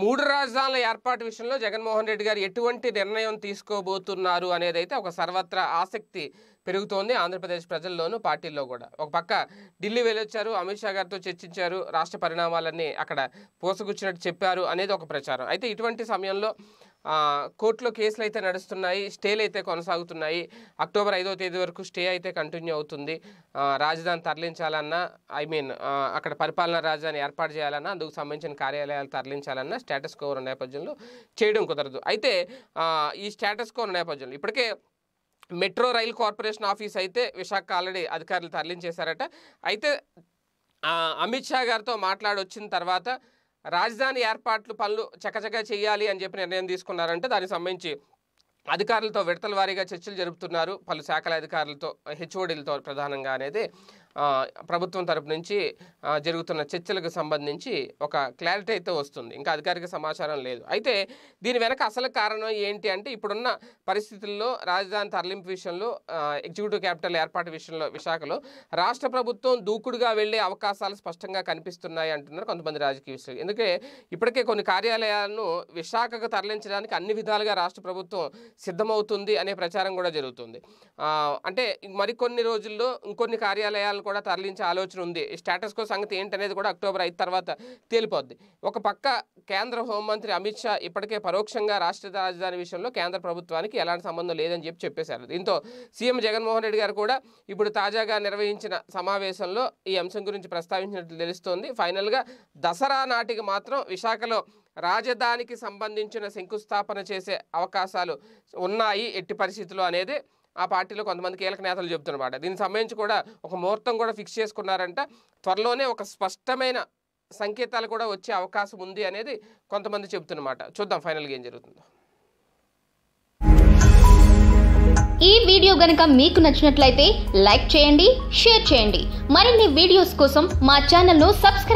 మూడు రాజధానుల ఏర్పాటు విషయంలో జగన్మోహన్ రెడ్డి గారు ఎటువంటి నిర్ణయం తీసుకోబోతున్నారు అనేది అయితే ఒక సర్వత్రా ఆసక్తి పెరుగుతోంది ఆంధ్రప్రదేశ్ ప్రజల్లోనూ పార్టీల్లో కూడా ఒక పక్క ఢిల్లీ వెళ్ళొచ్చారు అమిత్ షా గారితో చర్చించారు రాష్ట్ర పరిణామాలన్నీ అక్కడ పోసగుచ్చినట్టు చెప్పారు అనేది ఒక ప్రచారం అయితే ఇటువంటి సమయంలో కోర్టులో కేసులు అయితే నడుస్తున్నాయి స్టేలు అయితే కొనసాగుతున్నాయి అక్టోబర్ ఐదో తేదీ వరకు స్టే అయితే కంటిన్యూ అవుతుంది రాజధాని తరలించాలన్నా ఐ మీన్ అక్కడ పరిపాలనా రాజధాని ఏర్పాటు చేయాలన్నా అందుకు సంబంధించిన కార్యాలయాలు తరలించాలన్నా స్టేటస్ కో నేపథ్యంలో చేయడం కుదరదు అయితే ఈ స్టేటస్ కో ఉన్న నేపథ్యంలో ఇప్పటికే మెట్రో రైల్ కార్పొరేషన్ ఆఫీస్ అయితే విశాఖ ఆల్రెడీ అధికారులు తరలించేశారట అయితే అమిత్ షా గారితో మాట్లాడొచ్చిన తర్వాత రాజధాని ఏర్పాట్లు పనులు చకచకా చేయాలి అని చెప్పి నిర్ణయం తీసుకున్నారంటే దానికి సంబంధించి అధికారులతో విడతల వారీగా చర్చలు జరుపుతున్నారు పలు శాఖల అధికారులతో హెచ్ఓడీలతో ప్రధానంగా అనేది ప్రభుత్వం తరపు నుంచి జరుగుతున్న చర్చలకు సంబంధించి ఒక క్లారిటీ అయితే వస్తుంది ఇంకా అధికారిక సమాచారం లేదు అయితే దీని వెనక అసలు కారణం ఏంటి అంటే ఇప్పుడున్న పరిస్థితుల్లో రాజధాని తరలింపు విషయంలో ఎగ్జిక్యూటివ్ క్యాపిటల్ ఏర్పాటు విషయంలో విశాఖలో రాష్ట్ర ప్రభుత్వం దూకుడుగా వెళ్లే అవకాశాలు స్పష్టంగా కనిపిస్తున్నాయి అంటున్నారు కొంతమంది రాజకీయ విషయాలు ఎందుకంటే ఇప్పటికే కొన్ని కార్యాలయాలను విశాఖకు తరలించడానికి అన్ని విధాలుగా రాష్ట్ర ప్రభుత్వం సిద్ధమవుతుంది అనే ప్రచారం కూడా జరుగుతుంది అంటే మరికొన్ని రోజుల్లో ఇంకొన్ని కార్యాలయాలను బృందాలు కూడా తరలించే ఆలోచన ఉంది స్టేటస్ కో సంగతి ఏంటనేది కూడా అక్టోబర్ ఐదు తర్వాత తేలిపోద్ది ఒక పక్క కేంద్ర హోంమంత్రి అమిత్ షా ఇప్పటికే పరోక్షంగా రాష్ట్ర రాజధాని విషయంలో కేంద్ర ప్రభుత్వానికి ఎలాంటి సంబంధం లేదని చెప్పి చెప్పేశారు దీంతో సీఎం జగన్మోహన్ రెడ్డి గారు కూడా ఇప్పుడు తాజాగా నిర్వహించిన సమావేశంలో ఈ అంశం గురించి ప్రస్తావించినట్లు తెలుస్తోంది ఫైనల్గా దసరా నాటికి మాత్రం విశాఖలో రాజధానికి సంబంధించిన శంకుస్థాపన చేసే అవకాశాలు ఉన్నాయి ఎట్టి పరిస్థితులు అనేది ఆ పార్టీలో కొంతమంది కీలక నేతలు చెబుతున్నమాట దీనికి సంబంధించి కూడా ఒక ముహూర్తం కూడా ఫిక్స్ చేసుకున్నారంట త్వరలోనే ఒక స్పష్టమైన సంకేతాలు కూడా వచ్చే అవకాశం ఉంది అనేది కొంతమంది చెబుతున్నమాట చూద్దాం ఫైనల్గా ఏం జరుగుతుందో ఈ వీడియో గనక మీకు నచ్చినట్లయితే లైక్ చేయండి షేర్ చేయండి మరిన్ని వీడియోస్ కోసం మా ఛానల్ను సబ్స్క్రైబ్